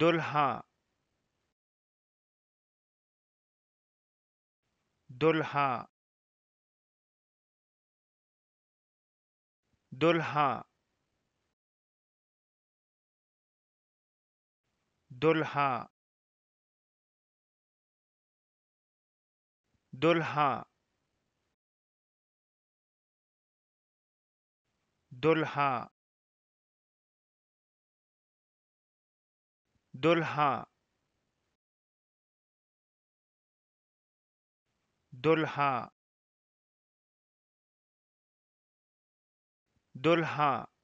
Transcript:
دولها دولها دولها دولها دولها دولها दुल्हा दुल्हा दुल्हा